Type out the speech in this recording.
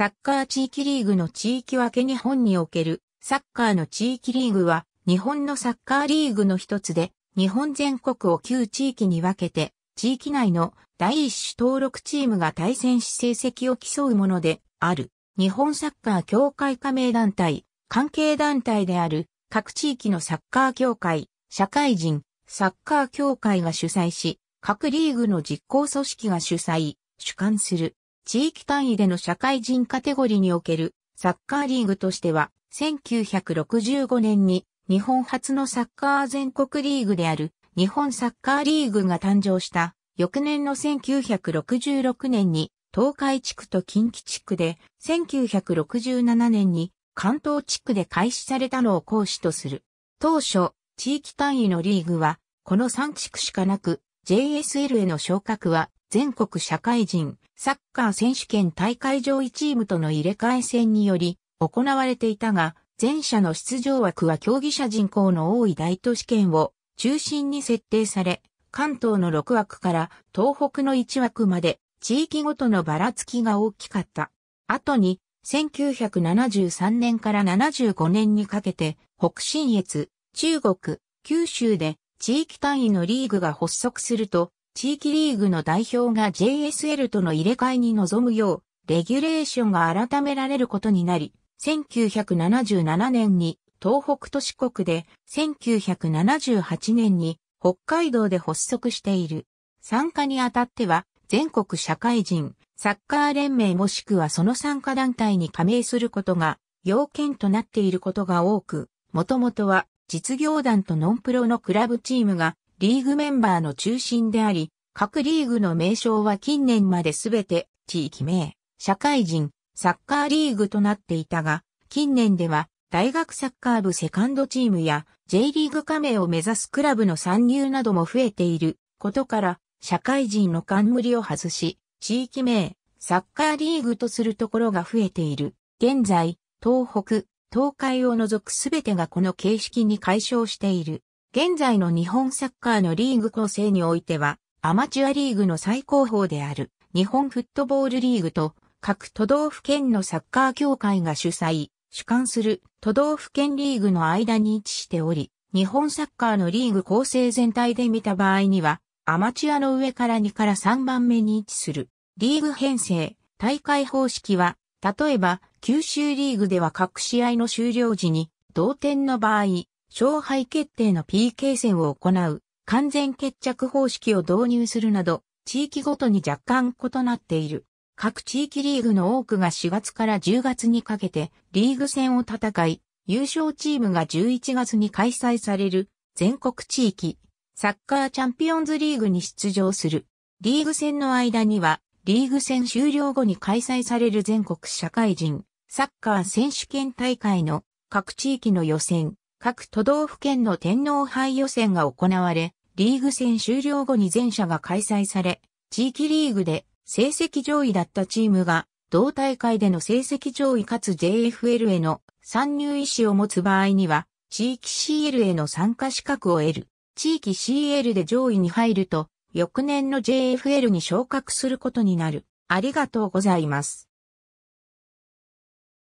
サッカー地域リーグの地域分け日本におけるサッカーの地域リーグは日本のサッカーリーグの一つで日本全国を旧地域に分けて地域内の第一種登録チームが対戦し成績を競うものである日本サッカー協会加盟団体関係団体である各地域のサッカー協会社会人サッカー協会が主催し各リーグの実行組織が主催主管する地域単位での社会人カテゴリーにおけるサッカーリーグとしては、1965年に日本初のサッカー全国リーグである日本サッカーリーグが誕生した翌年の1966年に東海地区と近畿地区で1967年に関東地区で開始されたのを講師とする。当初、地域単位のリーグはこの3地区しかなく JSL への昇格は全国社会人サッカー選手権大会上位チームとの入れ替え戦により行われていたが、前者の出場枠は競技者人口の多い大都市圏を中心に設定され、関東の6枠から東北の1枠まで地域ごとのばらつきが大きかった。後に、1973年から75年にかけて、北信越、中国、九州で地域単位のリーグが発足すると、地域リーグの代表が JSL との入れ替えに臨むよう、レギュレーションが改められることになり、1977年に東北都市国で、1978年に北海道で発足している。参加にあたっては、全国社会人、サッカー連盟もしくはその参加団体に加盟することが要件となっていることが多く、もともとは実業団とノンプロのクラブチームがリーグメンバーの中心であり、各リーグの名称は近年まで全て地域名、社会人、サッカーリーグとなっていたが、近年では大学サッカー部セカンドチームや J リーグ加盟を目指すクラブの参入なども増えていることから社会人の冠を外し地域名サッカーリーグとするところが増えている。現在、東北、東海を除く全てがこの形式に解消している。現在の日本サッカーのリーグ構成においては、アマチュアリーグの最高峰である日本フットボールリーグと各都道府県のサッカー協会が主催、主管する都道府県リーグの間に位置しており、日本サッカーのリーグ構成全体で見た場合には、アマチュアの上から2から3番目に位置する。リーグ編成、大会方式は、例えば、九州リーグでは各試合の終了時に、同点の場合、勝敗決定の PK 戦を行う完全決着方式を導入するなど、地域ごとに若干異なっている。各地域リーグの多くが4月から10月にかけてリーグ戦を戦い、優勝チームが11月に開催される全国地域サッカーチャンピオンズリーグに出場する。リーグ戦の間には、リーグ戦終了後に開催される全国社会人サッカー選手権大会の各地域の予選、各都道府県の天皇杯予選が行われ、リーグ戦終了後に全社が開催され、地域リーグで成績上位だったチームが、同大会での成績上位かつ JFL への参入意思を持つ場合には、地域 CL への参加資格を得る。地域 CL で上位に入ると、翌年の JFL に昇格することになる。ありがとうございます。